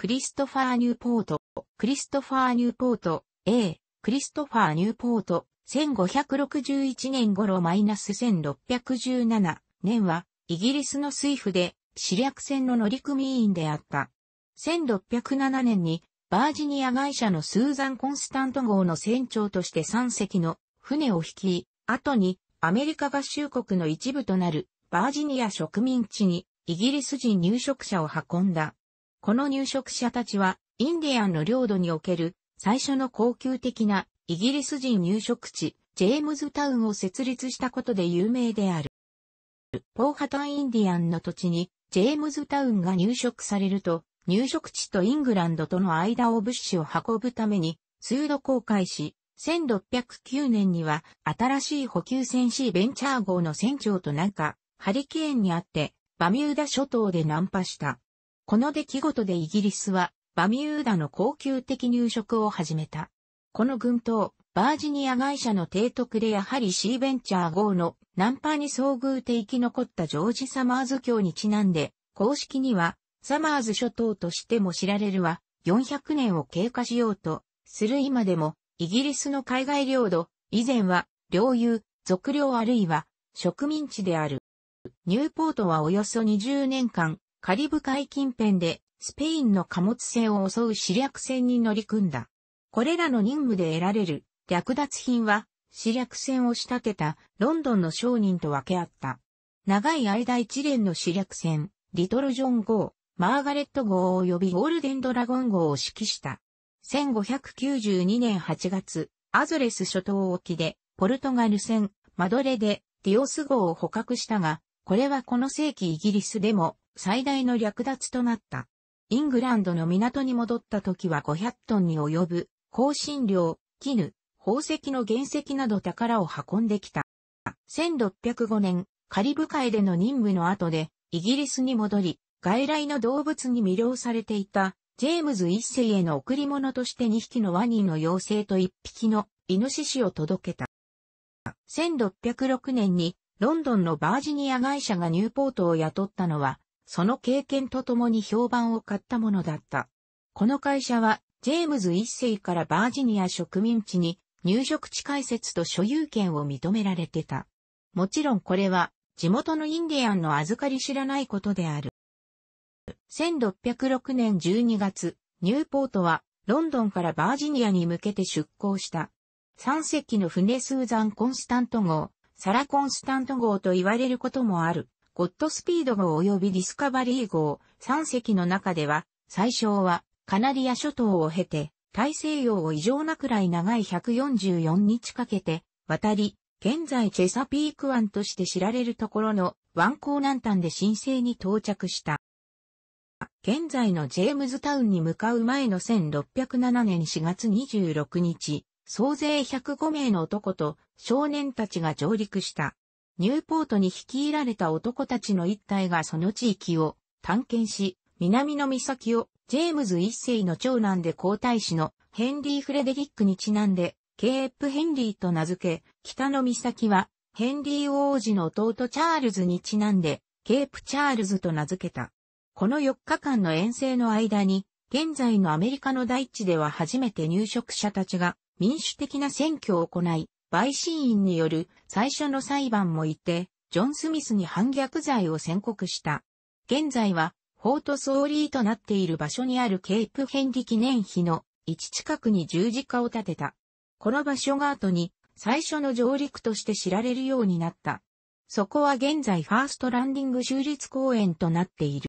クリストファー・ニューポート、クリストファー・ニューポート、A、クリストファー・ニューポート、1561年頃 -1617 年は、イギリスの水夫で、市略船の乗組員であった。1607年に、バージニア会社のスーザン・コンスタント号の船長として3隻の船を引き、後にアメリカ合衆国の一部となるバージニア植民地にイギリス人入植者を運んだ。この入植者たちは、インディアンの領土における最初の高級的なイギリス人入植地、ジェームズタウンを設立したことで有名である。ポーハタンインディアンの土地にジェームズタウンが入植されると、入植地とイングランドとの間を物資を運ぶために数度航海し、1609年には新しい補給船士。ベンチャー号の船長となんか、ハリケーンにあってバミューダ諸島で難破した。この出来事でイギリスは、バミューダの恒久的入植を始めた。この群島、バージニア会社の提督でやはりシーベンチャー号のナンパに遭遇で生き残ったジョージ・サマーズ教にちなんで、公式には、サマーズ諸島としても知られるは、400年を経過しようと、する今でも、イギリスの海外領土、以前は、領有、属領あるいは、植民地である。ニューポートはおよそ20年間、カリブ海近辺でスペインの貨物船を襲う死略船に乗り組んだ。これらの任務で得られる略奪品は死略船を仕立てたロンドンの商人と分け合った。長い間一連の死略船、リトル・ジョン号、マーガレット号及びゴールデン・ドラゴン号を指揮した。1592年8月、アゾレス諸島沖でポルトガル船マドレでディオス号を捕獲したが、これはこの世紀イギリスでも最大の略奪となった。イングランドの港に戻った時は500トンに及ぶ、香辛料、絹、宝石の原石など宝を運んできた。1605年、カリブ海での任務の後で、イギリスに戻り、外来の動物に魅了されていた、ジェームズ一世への贈り物として2匹のワニの妖精と1匹のイノシシを届けた。1606年にロンドンのバージニア会社がニューポートを雇ったのはその経験とともに評判を買ったものだった。この会社は、ジェームズ一世からバージニア植民地に入植地開設と所有権を認められてた。もちろんこれは、地元のインディアンの預かり知らないことである。1606年12月、ニューポートは、ロンドンからバージニアに向けて出港した。三隻の船スーザン・コンスタント号、サラ・コンスタント号と言われることもある。ゴッドスピード号及びディスカバリー号3隻の中では、最小はカナリア諸島を経て、大西洋を異常なくらい長い144日かけて渡り、現在チェサピーク湾として知られるところの湾港南端で申請に到着した。現在のジェームズタウンに向かう前の1607年4月26日、総勢105名の男と少年たちが上陸した。ニューポートに率いられた男たちの一体がその地域を探検し、南の岬をジェームズ一世の長男で皇太子のヘンリー・フレデリックにちなんで、ケープ・ヘンリーと名付け、北の岬はヘンリー王子の弟チャールズにちなんで、ケープ・チャールズと名付けた。この4日間の遠征の間に、現在のアメリカの大地では初めて入植者たちが民主的な選挙を行い、陪審員による最初の裁判もいて、ジョン・スミスに反逆罪を宣告した。現在は、フォートソーリーとなっている場所にあるケープヘンリ記念碑の一近くに十字架を建てた。この場所が後に最初の上陸として知られるようになった。そこは現在ファーストランディング州立公園となっている。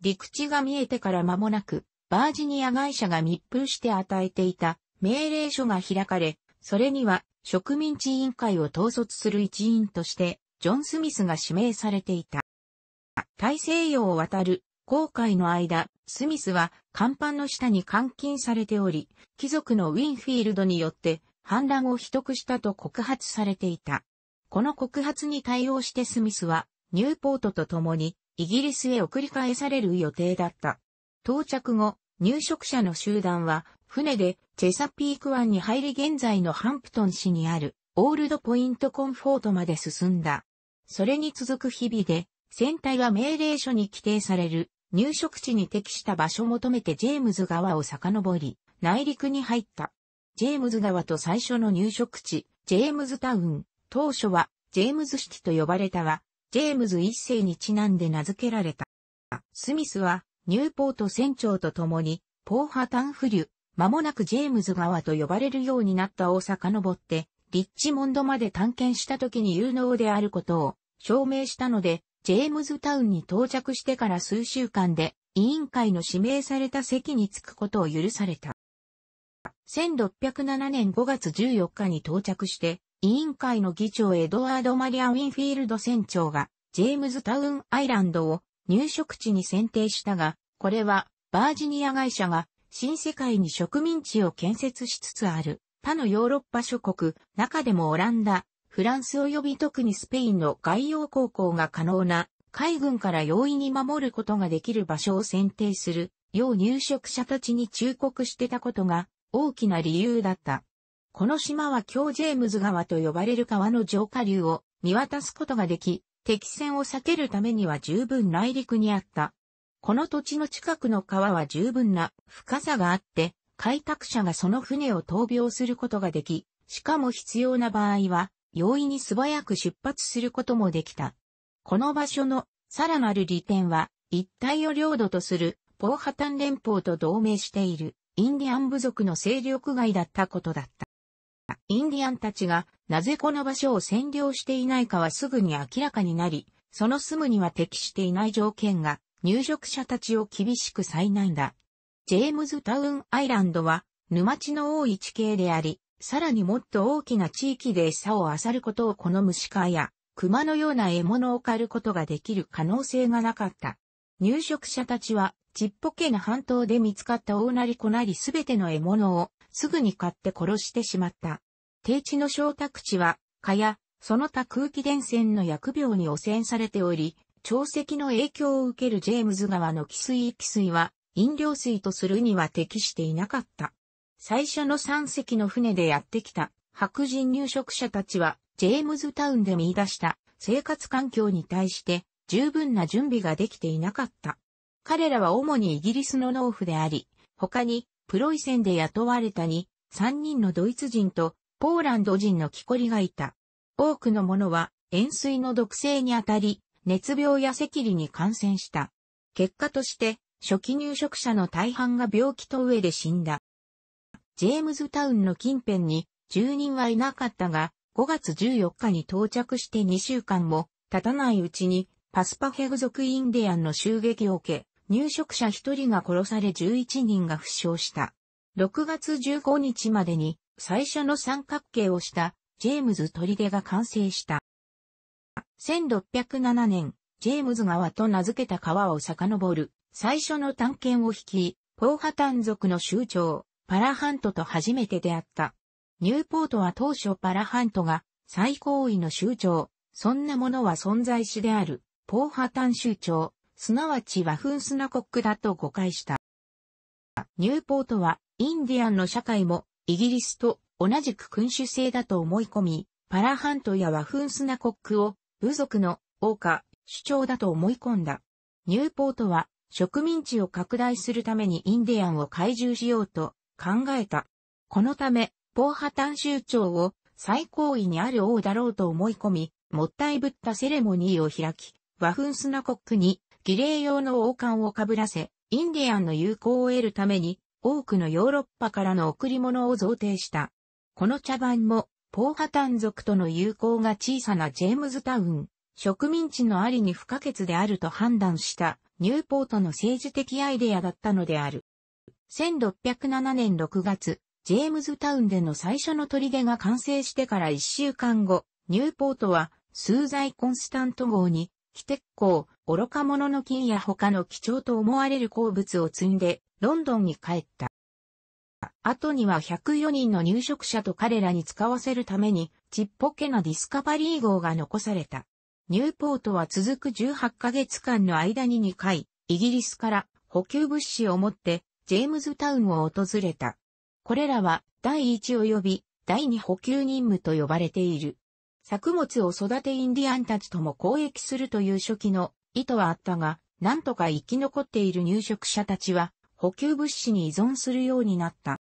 陸地が見えてから間もなく、バージニア会社が密封して与えていた命令書が開かれ、それには植民地委員会を統率する一員として、ジョン・スミスが指名されていた。大西洋を渡る航海の間、スミスは甲板の下に監禁されており、貴族のウィンフィールドによって反乱を秘匿したと告発されていた。この告発に対応してスミスは、ニューポートと共にイギリスへ送り返される予定だった。到着後、入植者の集団は、船でチェサピーク湾に入り現在のハンプトン市にあるオールドポイントコンフォートまで進んだ。それに続く日々で、船体は命令書に規定される入植地に適した場所を求めてジェームズ川を遡り、内陸に入った。ジェームズ川と最初の入植地、ジェームズタウン、当初はジェームズ式と呼ばれたが、ジェームズ一世にちなんで名付けられた。スミスはニューポート船長と共に、ポーハタンフリュ、間もなくジェームズ川と呼ばれるようになった大のぼって、リッチモンドまで探検した時に有能であることを証明したので、ジェームズタウンに到着してから数週間で、委員会の指名された席に着くことを許された。1607年5月14日に到着して、委員会の議長エドワード・マリア・ウィンフィールド船長が、ジェームズタウン・アイランドを入植地に選定したが、これはバージニア会社が新世界に植民地を建設しつつある他のヨーロッパ諸国、中でもオランダ、フランス及び特にスペインの外洋航行が可能な海軍から容易に守ることができる場所を選定するよう入植者たちに忠告してたことが大きな理由だった。この島は今日ジェームズ川と呼ばれる川の上下流を見渡すことができ、敵戦を避けるためには十分内陸にあった。この土地の近くの川は十分な深さがあって、開拓者がその船を闘病することができ、しかも必要な場合は、容易に素早く出発することもできた。この場所のさらなる利点は、一帯を領土とするポーハタン連邦と同盟しているインディアン部族の勢力外だったことだった。インディアンたちがなぜこの場所を占領していないかはすぐに明らかになり、その住むには適していない条件が入植者たちを厳しく災難だ。ジェームズタウンアイランドは沼地の多い地形であり、さらにもっと大きな地域で餌を漁ることを好む鹿や熊のような獲物を狩ることができる可能性がなかった。入植者たちはちっぽけな半島で見つかった大なり小なりすべての獲物をすぐに買って殺してしまった。低地の小宅地は、蚊や、その他空気伝染の薬病に汚染されており、潮汐の影響を受けるジェームズ川の汽水域水は、飲料水とするには適していなかった。最初の3隻の船でやってきた白人入植者たちは、ジェームズタウンで見出した生活環境に対して十分な準備ができていなかった。彼らは主にイギリスの農夫であり、他にプロイセンで雇われたに3人のドイツ人とポーランド人の木こりがいた。多くの者は塩水の毒性にあたり、熱病や赤痢に感染した。結果として、初期入植者の大半が病気と上で死んだ。ジェームズタウンの近辺に住人はいなかったが、5月14日に到着して2週間も経たないうちにパスパヘグ族インディアンの襲撃を受け、入植者1人が殺され11人が負傷した。6月15日までに最初の三角形をしたジェームズ砦が完成した。1607年、ジェームズ川と名付けた川を遡る最初の探検を引き、ポーハタン族の酋長、パラハントと初めて出会った。ニューポートは当初パラハントが最高位の酋長、そんなものは存在しである、ポーハタン酋長、すなわち和風スナコックだと誤解した。ニューポートはインディアンの社会もイギリスと同じく君主制だと思い込み、パラハントや和風スナコックを部族の王家主張だと思い込んだ。ニューポートは植民地を拡大するためにインディアンを懐柔しようと考えた。このため、ポーハタン州長を最高位にある王だろうと思い込み、もったいぶったセレモニーを開き、和風スナコックに儀礼用の王冠をかぶらせ、インディアンの友好を得るために多くのヨーロッパからの贈り物を贈呈した。この茶番も、ポーハタン族との友好が小さなジェームズタウン、植民地のありに不可欠であると判断したニューポートの政治的アイデアだったのである。1607年6月、ジェームズタウンでの最初の砦が完成してから1週間後、ニューポートは、数材コンスタント号に、非鉄鋼、愚か者の金や他の貴重と思われる鉱物を積んで、ロンドンに帰った。後には104人の入植者と彼らに使わせるために、ちっぽけなディスカバリー号が残された。ニューポートは続く18ヶ月間の間に2回、イギリスから補給物資を持ってジェームズタウンを訪れた。これらは第1及び第2補給任務と呼ばれている。作物を育てインディアンたちとも交易するという初期の意図はあったが、なんとか生き残っている入植者たちは補給物資に依存するようになった。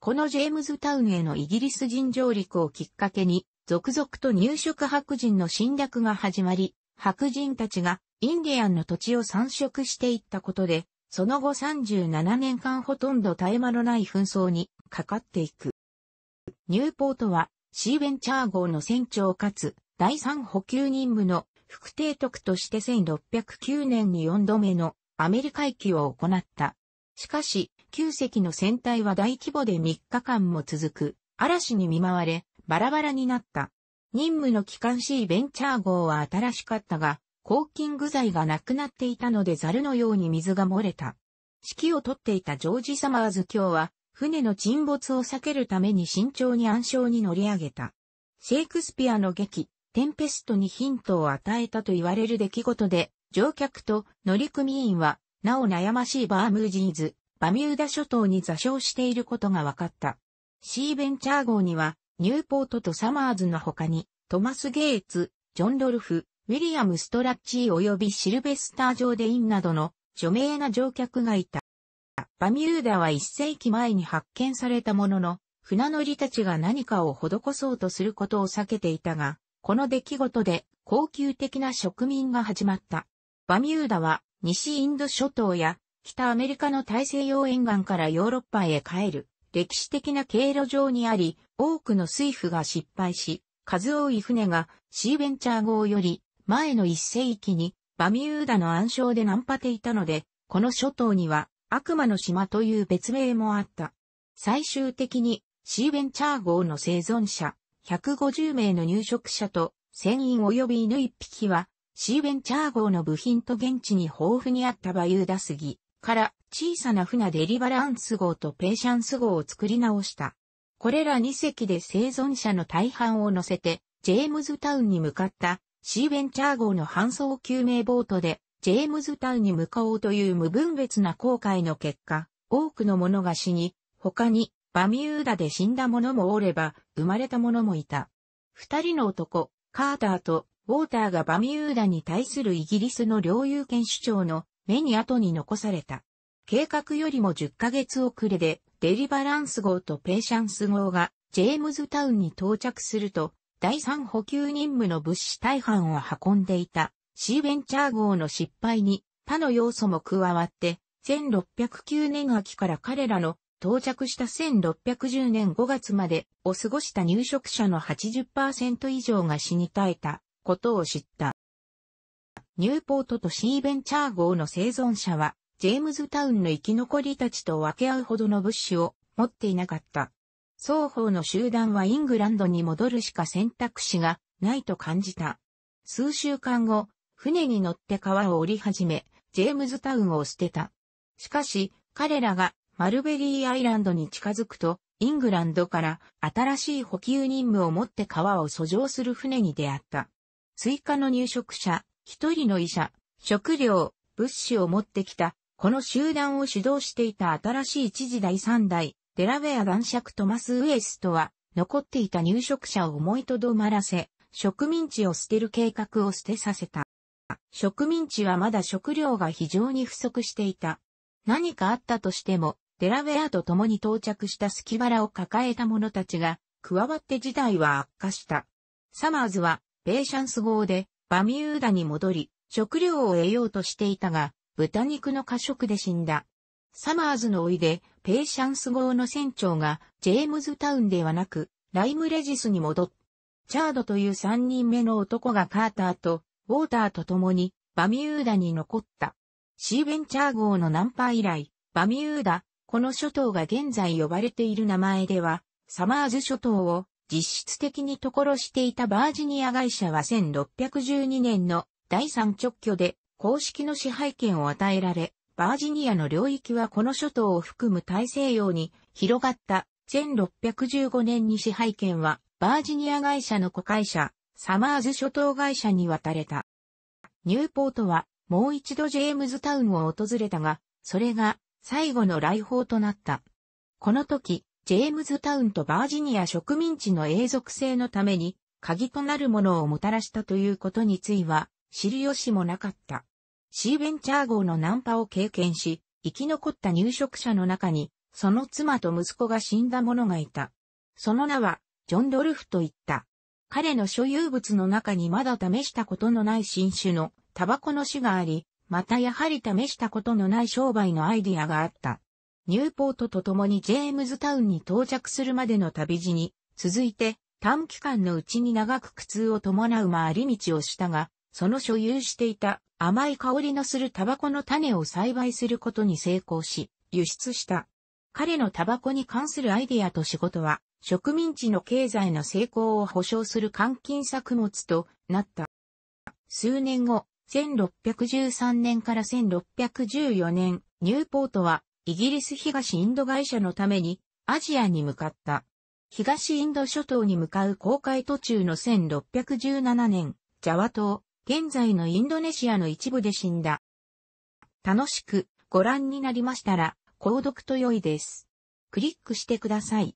このジェームズタウンへのイギリス人上陸をきっかけに、続々と入植白人の侵略が始まり、白人たちがインディアンの土地を散食していったことで、その後37年間ほとんど絶え間のない紛争にかかっていく。ニューポートはシーベンチャー号の船長かつ第3補給任務の副提督として1609年に4度目のアメリカ行きを行った。しかし、旧石の船体は大規模で3日間も続く嵐に見舞われ、バラバラになった。任務の機関 C ベンチャー号は新しかったが、抗菌具材がなくなっていたのでザルのように水が漏れた。指揮をとっていたジョージ・サマーズ卿は、船の沈没を避けるために慎重に暗礁に乗り上げた。シェイクスピアの劇、テンペストにヒントを与えたと言われる出来事で、乗客と乗組員は、なお悩ましいバームージーズ、バミューダ諸島に座礁していることが分かった。シーベンチャー号には、ニューポートとサマーズの他に、トマス・ゲイツ、ジョン・ロルフ、ウィリアム・ストラッチー及びシルベスター・ジョーデインなどの著名な乗客がいた。バミューダは1世紀前に発見されたものの、船乗りたちが何かを施そうとすることを避けていたが、この出来事で恒久的な植民が始まった。バミューダは西インド諸島や北アメリカの大西洋沿岸からヨーロッパへ帰る歴史的な経路上にあり、多くの水夫が失敗し、数多い船がシーベンチャー号より前の一世紀にバミューダの暗礁で難破ていたので、この諸島には悪魔の島という別名もあった。最終的にシーベンチャー号の生存者150名の入植者と船員及び犬1匹はシーベンチャー号の部品と現地に豊富にあったバユーダ杉から小さな船デリバランス号とペーシャンス号を作り直した。これら2隻で生存者の大半を乗せて、ジェームズタウンに向かったシーベンチャー号の搬送救命ボートで、ジェームズタウンに向かおうという無分別な航海の結果、多くの者が死に、他にバミューダで死んだ者もおれば、生まれた者もいた。二人の男、カーターとウォーターがバミューダに対するイギリスの領有権主張の目に後に残された。計画よりも10ヶ月遅れで、デリバランス号とペーシャンス号がジェームズタウンに到着すると、第3補給任務の物資大半を運んでいたシーベンチャー号の失敗に他の要素も加わって、1609年秋から彼らの到着した1610年5月までを過ごした入植者の80%以上が死に絶えた。ことを知った。ニューポートとシーベンチャー号の生存者は、ジェームズタウンの生き残りたちと分け合うほどの物資を持っていなかった。双方の集団はイングランドに戻るしか選択肢がないと感じた。数週間後、船に乗って川を降り始め、ジェームズタウンを捨てた。しかし、彼らがマルベリーアイランドに近づくと、イングランドから新しい補給任務を持って川を遡上する船に出会った。追加の入植者、一人の医者、食料、物資を持ってきた、この集団を指導していた新しい知事第三代、デラウェア男爵トマス・ウエストは、残っていた入植者を思いとどまらせ、植民地を捨てる計画を捨てさせた。植民地はまだ食料が非常に不足していた。何かあったとしても、デラウェアと共に到着した隙腹を抱えた者たちが、加わって事態は悪化した。サマーズは、ペーシャンス号でバミューダに戻り、食料を得ようとしていたが、豚肉の過食で死んだ。サマーズの老いで、ペーシャンス号の船長が、ジェームズタウンではなく、ライムレジスに戻っ、チャードという三人目の男がカーターと、ウォーターと共に、バミューダに残った。シーベンチャー号のナンパ以来、バミューダ、この諸島が現在呼ばれている名前では、サマーズ諸島を実質的にところしていたバージニア会社は1612年の第三直挙で公式の支配権を与えられ、バージニアの領域はこの諸島を含む大西洋に広がった1615年に支配権はバージニア会社の子会社、サマーズ諸島会社に渡れた。ニューポートはもう一度ジェームズタウンを訪れたが、それが最後の来訪となった。この時、ジェームズタウンとバージニア植民地の永続性のために、鍵となるものをもたらしたということについては、知る由もなかった。シーベンチャー号のナンパを経験し、生き残った入植者の中に、その妻と息子が死んだ者がいた。その名は、ジョン・ドルフといった。彼の所有物の中にまだ試したことのない新種のタバコの種があり、またやはり試したことのない商売のアイディアがあった。ニューポートと共にジェームズタウンに到着するまでの旅路に、続いて短期間のうちに長く苦痛を伴う回り道をしたが、その所有していた甘い香りのするタバコの種を栽培することに成功し、輸出した。彼のタバコに関するアイデアと仕事は、植民地の経済の成功を保障する換金作物となった。数年後、1613年から1614年、ニューポートはイギリス東インド会社のためにアジアに向かった。東インド諸島に向かう航海途中の1617年、ジャワ島、現在のインドネシアの一部で死んだ。楽しくご覧になりましたら、購読と良いです。クリックしてください。